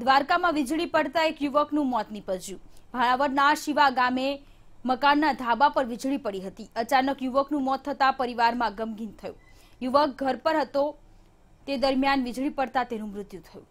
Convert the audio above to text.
દ્વારકામાં વીજળી પડતા એક યુવકનું મોત નીપજ્યું ભાણાવડના શિવા ગામે મકાનના ધાબા પર વીજળી પડી હતી અચાનક યુવકનું મોત થતાં પરિવારમાં ગમગીન થયું યુવક ઘર પર હતો તે દરમિયાન વીજળી પડતા તેનું મૃત્યુ થયું